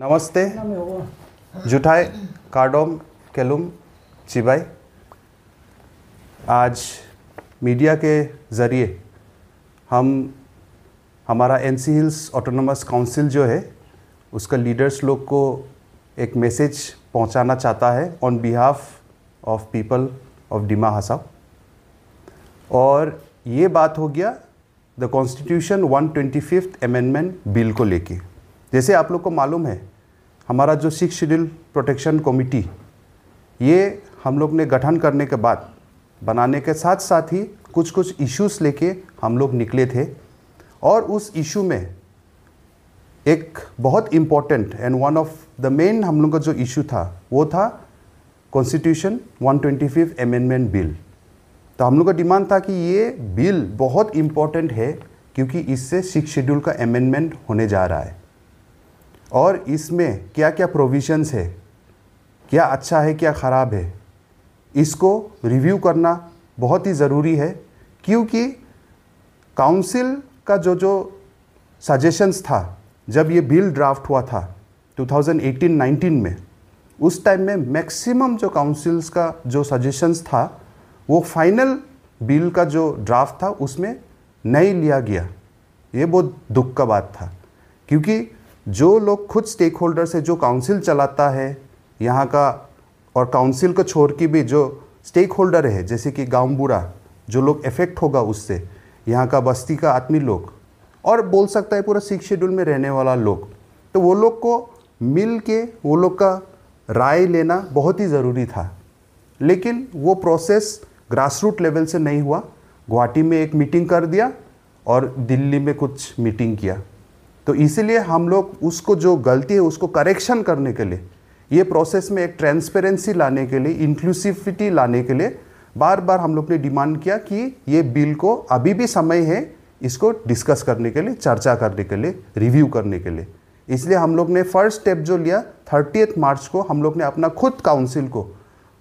नमस्ते जुठाई कार्डोम केलुम चिबाई आज मीडिया के ज़रिए हम हमारा N C Hills autonomous Council जो है उसका लीडर्स लोग को एक मैसेज पहुंचाना चाहता है on behalf of people of Dima Hasao और ये बात हो गया the constitution one twenty fifth amendment bill को लेके जैसे आप लोग को मालूम है हमारा जो सिक्स शेड्यूल प्रोटेक्शन कमिटी ये हम लोग ने गठन करने के बाद बनाने के साथ साथ ही कुछ कुछ इश्यूज लेके हम लोग निकले थे और उस इशू में एक बहुत important and one of the main हम लोग का जो इशू था वो था कॉन्स्टिट्यूशन 125 अमेंडमेंट बिल तो हम लोग का डिमांड था कि ये बिल बहुत इम्पॉर्टेंट है क्योंकि इससे सिक्स शेड्यूल का अमेंडमेंट होने जा रहा है और इसमें क्या क्या प्रोविजंस है क्या अच्छा है क्या ख़राब है इसको रिव्यू करना बहुत ही ज़रूरी है क्योंकि काउंसिल का जो जो सजेशंस था जब ये बिल ड्राफ्ट हुआ था 2018-19 में उस टाइम में मैक्सिमम जो काउंसिल्स का जो सजेशंस था वो फाइनल बिल का जो ड्राफ्ट था उसमें नहीं लिया गया ये बहुत दुख का बात था क्योंकि जो लोग खुद स्टेक होल्डर से जो काउंसिल चलाता है यहाँ का और काउंसिल को छोड़ के भी जो स्टेक होल्डर है जैसे कि गाँव बुरा जो लोग इफेक्ट होगा उससे यहाँ का बस्ती का आदमी लोग और बोल सकता है पूरा सिक्स शेड्यूल में रहने वाला लोग तो वो लोग को मिल के वो लोग का राय लेना बहुत ही ज़रूरी था लेकिन वो प्रोसेस ग्रास रूट लेवल से नहीं हुआ गुवाहाटी में एक मीटिंग कर दिया और दिल्ली में कुछ मीटिंग किया तो इसीलिए हम लोग उसको जो गलती है उसको करेक्शन करने के लिए ये प्रोसेस में एक ट्रांसपेरेंसी लाने के लिए इंक्लूसिविटी लाने के लिए बार बार हम लोग ने डिमांड किया कि ये बिल को अभी भी समय है इसको डिस्कस करने के लिए चर्चा करने के लिए रिव्यू करने के लिए इसलिए हम लोग ने फर्स्ट स्टेप जो लिया थर्टीथ मार्च को हम लोग ने अपना खुद काउंसिल को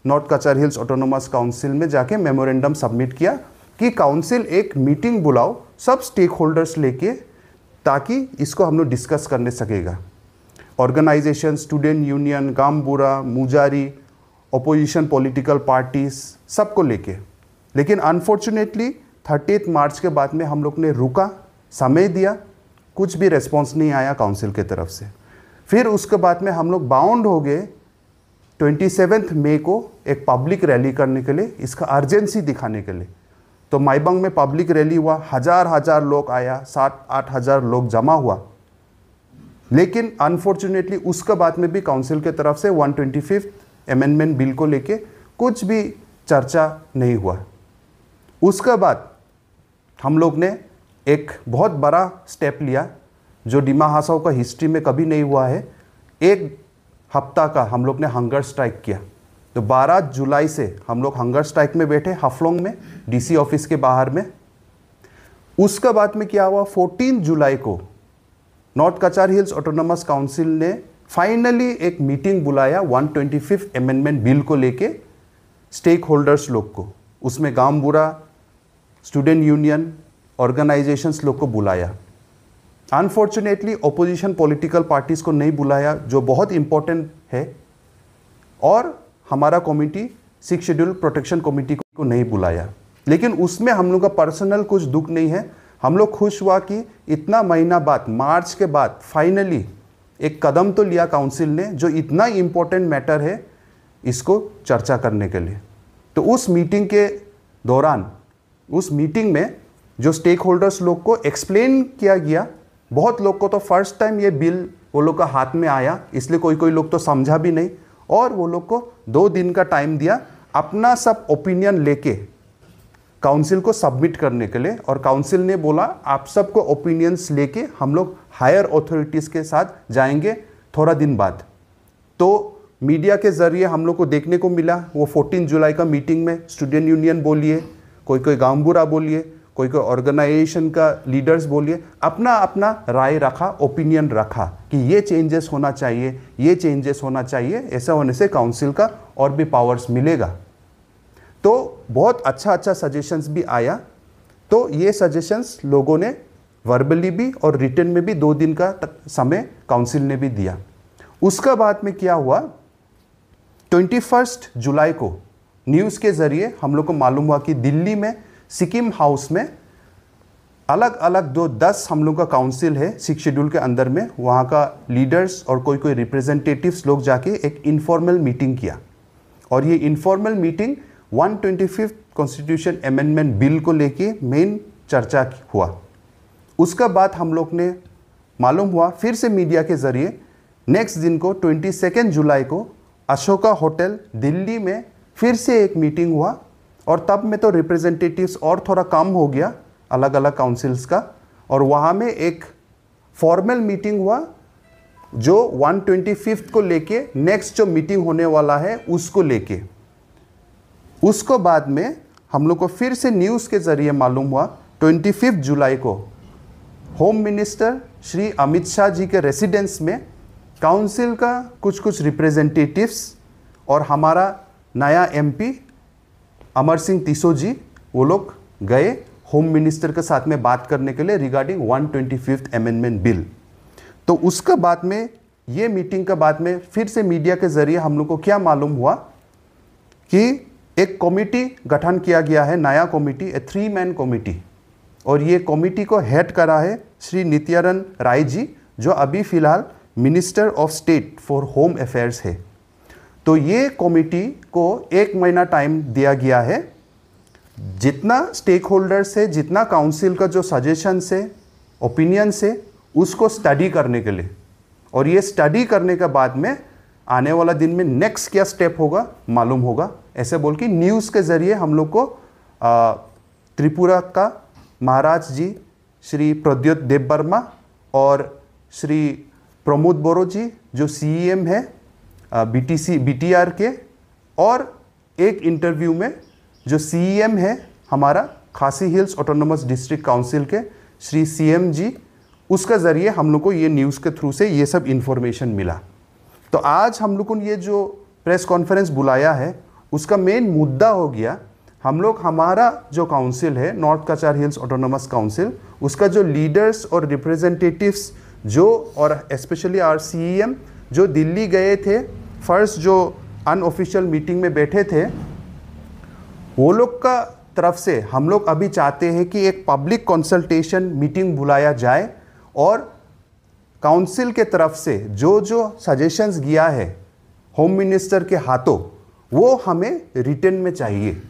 नॉर्थ कचर हिल्स ऑटोनोमस काउंसिल में जाके मेमोरेंडम सबमिट किया कि काउंसिल एक मीटिंग बुलाओ सब स्टेक होल्डर्स लेके ताकि इसको हम लोग डिस्कस करने सकेगा ऑर्गेनाइजेशन स्टूडेंट यूनियन गामबुरा मुजारी अपोजिशन पॉलिटिकल पार्टीज सबको लेके लेकिन अनफॉर्चुनेटली थर्टीथ मार्च के बाद में हम लोग ने रुका समय दिया कुछ भी रेस्पॉन्स नहीं आया काउंसिल के तरफ से फिर उसके बाद में हम लोग बाउंड हो गए ट्वेंटी सेवेंथ मे को एक पब्लिक रैली करने के लिए इसका अर्जेंसी दिखाने के लिए तो माइबंग में पब्लिक रैली हुआ हज़ार हज़ार लोग आया सात आठ हज़ार लोग जमा हुआ लेकिन अनफॉर्चुनेटली उसके बाद में भी काउंसिल के तरफ से one twenty fifth amendment bill को लेके कुछ भी चर्चा नहीं हुआ उसके बाद हम लोग ने एक बहुत बड़ा स्टेप लिया जो डीमा हासाओ का हिस्ट्री में कभी नहीं हुआ है एक हफ्ता का हम लोग ने हंगर स्ट्राइक किया तो 12 जुलाई से हम लोग हंगर स्ट्राइक में बैठे हफलोंग में डीसी ऑफिस के बाहर में उसका बाद में क्या हुआ 14 जुलाई को north Cachar hills autonomous council ने फाइनली एक मीटिंग बुलाया one twenty fifth amendment bill को लेके स्टेक होल्डर्स लोग को उसमें बुरा स्टूडेंट यूनियन ऑर्गेनाइजेशंस लोग को बुलाया अनफॉर्चुनेटली ओपोजिशन पॉलिटिकल पार्टीज़ को नहीं बुलाया जो बहुत इंपॉर्टेंट है और हमारा committee six schedule protection committee को नहीं बुलाया लेकिन उसमें हम लोग का पर्सनल कुछ दुख नहीं है हम लोग खुश हुआ कि इतना महीना बाद मार्च के बाद फाइनली एक कदम तो लिया काउंसिल ने जो इतना इम्पोर्टेंट मैटर है इसको चर्चा करने के लिए तो उस मीटिंग के दौरान उस मीटिंग में जो स्टेक होल्डर्स लोग को एक्सप्लेन किया गया बहुत लोग को तो फर्स्ट टाइम ये बिल वो लोग का हाथ में आया इसलिए कोई कोई लोग तो समझा भी नहीं और वो लोग को दो दिन का टाइम दिया अपना सब ओपिनियन लेके काउंसिल को सबमिट करने के लिए और काउंसिल ने बोला आप सबको ओपिनियंस लेके हम लोग हायर ऑथोरिटीज के साथ जाएंगे थोड़ा दिन बाद तो मीडिया के ज़रिए हम लोग को देखने को मिला वो 14 जुलाई का मीटिंग में स्टूडेंट यूनियन बोलिए कोई कोई बुरा बोलिए कोई कोई ऑर्गेनाइजेशन का लीडर्स बोलिए अपना अपना राय रखा ओपिनियन रखा कि ये चेंजेस होना चाहिए ये चेंजेस होना चाहिए ऐसा होने से काउंसिल का और भी पावर्स मिलेगा तो बहुत अच्छा अच्छा सजेशंस भी आया तो ये सजेशंस लोगों ने वर्बली भी और रिटर्न में भी दो दिन का समय काउंसिल ने भी दिया उसका बाद में क्या हुआ ट्वेंटी फर्स्ट जुलाई को न्यूज़ के ज़रिए हम लोग को मालूम हुआ कि दिल्ली में सिक्किम हाउस में अलग अलग जो दस हम लोग का काउंसिल है सिक्स शेड्यूल के अंदर में वहाँ का लीडर्स और कोई कोई रिप्रेजेंटेटिव्स लोग जाके एक इनफॉर्मल मीटिंग किया और ये informal meeting one twenty fifth constitution amendment bill को लेके मेन चर्चा हुआ उसका बाद हम लोग ने मालूम हुआ फिर से मीडिया के ज़रिए नेक्स्ट दिन को ट्वेंटी सेकेंड जुलाई को अशोका होटल दिल्ली में फिर से एक मीटिंग हुआ और तब में तो रिप्रेजेंटेटिव्स और थोड़ा कम हो गया अलग अलग काउंसिल्स का और वहाँ में एक फॉर्मल मीटिंग हुआ जो वन को लेके नेक्स्ट जो मीटिंग होने वाला है उसको लेके उसको बाद में हम लोग को फिर से न्यूज़ के ज़रिए मालूम हुआ 25 जुलाई को होम मिनिस्टर श्री अमित शाह जी के रेसिडेंस में काउंसिल का कुछ कुछ रिप्रेजेंटेटिव्स और हमारा नया एमपी अमर सिंह तीसो जी वो लोग गए होम मिनिस्टर के साथ में बात करने के लिए regarding one twenty fifth amendment bill तो उसके बाद में ये मीटिंग के बाद में फिर से मीडिया के जरिए हम लोग को क्या मालूम हुआ कि एक कमेटी गठन किया गया है नया committee a three man committee और ये कमेटी को हेड करा है श्री नित्यारन राय जी जो अभी फिलहाल minister of state for home affairs है तो ये कमेटी को एक महीना टाइम दिया गया है जितना स्टेक होल्डर्स है जितना काउंसिल का जो सजेशन है ओपिनियंस है उसको स्टडी करने के लिए और ये स्टडी करने के बाद में आने वाला दिन में नेक्स्ट क्या स्टेप होगा मालूम होगा ऐसे बोल के न्यूज़ के ज़रिए हम लोग को त्रिपुरा का महाराज जी श्री प्रद्युत देव वर्मा और श्री प्रमोद बोरो जी जो सीईएम e है बीटीसी बीटीआर के और एक इंटरव्यू में जो सीएम e है हमारा खासी हिल्स ऑटोनोमस डिस्ट्रिक्ट काउंसिल के श्री सीएम जी उसका ज़रिए हम लोग को ये न्यूज़ के थ्रू से ये सब इन्फॉर्मेशन मिला तो आज हम लोग को ये जो प्रेस कॉन्फ्रेंस बुलाया है उसका मेन मुद्दा हो गया हम लोग हमारा जो काउंसिल है north Cachar hills autonomous council उसका जो लीडर्स और रिप्रेजेंटेटिव्स जो और स्पेशली आर सी जो दिल्ली गए थे फर्स्ट जो अनऑफिशियल मीटिंग में बैठे थे वो लोग का तरफ से हम लोग अभी चाहते हैं कि एक पब्लिक कंसल्टेशन मीटिंग बुलाया जाए और काउंसिल के तरफ से जो जो सजेशंस गया है होम मिनिस्टर के हाथों वो हमें रिटर्न में चाहिए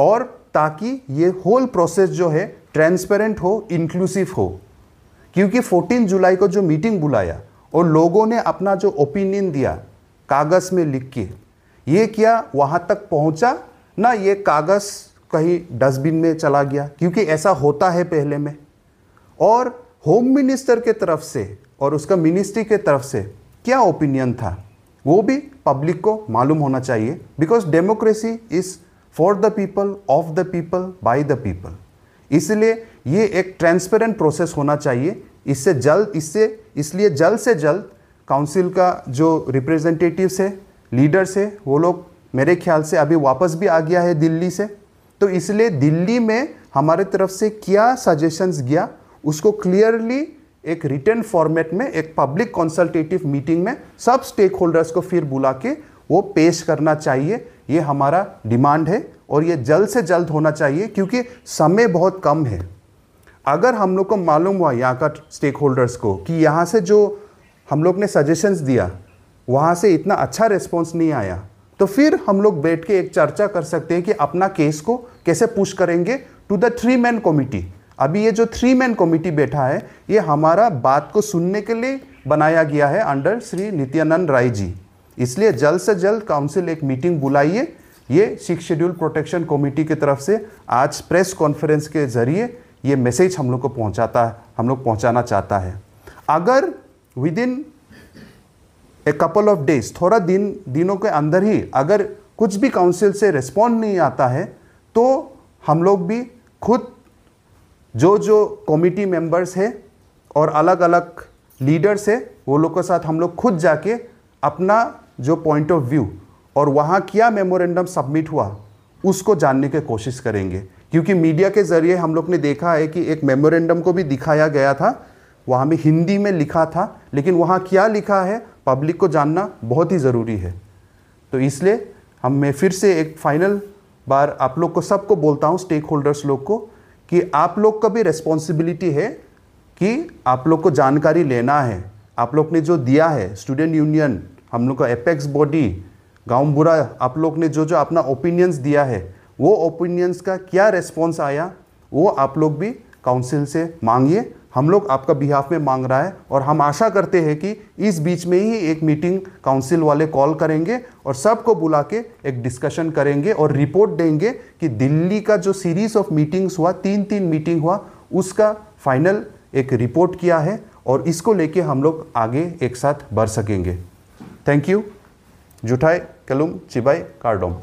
और ताकि ये होल प्रोसेस जो है ट्रांसपेरेंट हो इंक्लूसिव हो क्योंकि 14 जुलाई को जो मीटिंग बुलाया और लोगों ने अपना जो ओपिनियन दिया कागज़ में लिख के ये क्या वहाँ तक पहुँचा ना ये कागज़ कहीं डस्टबिन में चला गया क्योंकि ऐसा होता है पहले में और होम मिनिस्टर के तरफ से और उसका मिनिस्ट्री के तरफ से क्या ओपिनियन था वो भी पब्लिक को मालूम होना चाहिए because democracy is for the people of the people by the people इसलिए ये एक ट्रांसपेरेंट प्रोसेस होना चाहिए इससे जल्द इससे इसलिए जल्द से जल्द काउंसिल का जो रिप्रेजेंटेटिव्स है लीडर्स है वो लोग मेरे ख्याल से अभी वापस भी आ गया है दिल्ली से तो इसलिए दिल्ली में हमारे तरफ से क्या सजेशंस गया उसको क्लियरली एक रिटर्न फॉर्मेट में एक पब्लिक कंसल्टेटिव मीटिंग में सब स्टेक होल्डर्स को फिर बुला के वो पेश करना चाहिए ये हमारा डिमांड है और ये जल्द से जल्द होना चाहिए क्योंकि समय बहुत कम है अगर हम लोग को मालूम हुआ यहाँ का स्टेक होल्डर्स को कि यहाँ से जो हम लोग ने सजेशंस दिया वहाँ से इतना अच्छा रिस्पॉन्स नहीं आया तो फिर हम लोग बैठ के एक चर्चा कर सकते हैं कि अपना केस को कैसे पुश करेंगे to the three man committee अभी ये जो थ्री मैन कॉमिटी बैठा है ये हमारा बात को सुनने के लिए बनाया गया है अंडर श्री नित्यानंद राय जी इसलिए जल्द से जल्द काउंसिल एक मीटिंग बुलाइए ये सिक्स शेड्यूल प्रोटेक्शन कमेटी की तरफ से आज प्रेस कॉन्फ्रेंस के जरिए ये मैसेज हम लोग को पहुंचाता है हम लोग पहुंचाना चाहता है अगर within a couple of days थोड़ा दिन दिनों के अंदर ही अगर कुछ भी काउंसिल से रिस्पॉन्ड नहीं आता है तो हम लोग भी खुद जो जो कमेटी मेंबर्स है और अलग अलग लीडर्स है वो लोग के साथ हम लोग खुद जाके अपना जो पॉइंट ऑफ व्यू और वहाँ क्या मेमोरेंडम सबमिट हुआ उसको जानने की कोशिश करेंगे क्योंकि मीडिया के ज़रिए हम लोग ने देखा है कि एक मेमोरेंडम को भी दिखाया गया था वहाँ में हिंदी में लिखा था लेकिन वहाँ क्या लिखा है पब्लिक को जानना बहुत ही ज़रूरी है तो इसलिए हम मैं फिर से एक फाइनल बार आप लोग को सबको बोलता हूँ स्टेक होल्डर्स लोग को कि आप लोग का भी रेस्पॉन्सिबिलिटी है कि आप लोग को जानकारी लेना है आप लोग ने जो दिया है स्टूडेंट यूनियन हम लोग का एपेक्स बॉडी गाँव बुरा आप लोग ने जो जो अपना ओपिनियंस दिया है वो ओपिनियंस का क्या रेस्पॉन्स आया वो आप लोग भी काउंसिल से मांगिए हम लोग आपका बिहाफ में मांग रहा है और हम आशा करते हैं कि इस बीच में ही एक मीटिंग काउंसिल वाले कॉल करेंगे और सबको बुला के एक डिस्कशन करेंगे और रिपोर्ट देंगे कि दिल्ली का जो सीरीज ऑफ मीटिंग्स हुआ तीन तीन मीटिंग हुआ उसका फाइनल एक रिपोर्ट किया है और इसको लेके हम लोग आगे एक साथ बढ़ सकेंगे थैंक यू जुठाई कलुम चिबाई कार्डोम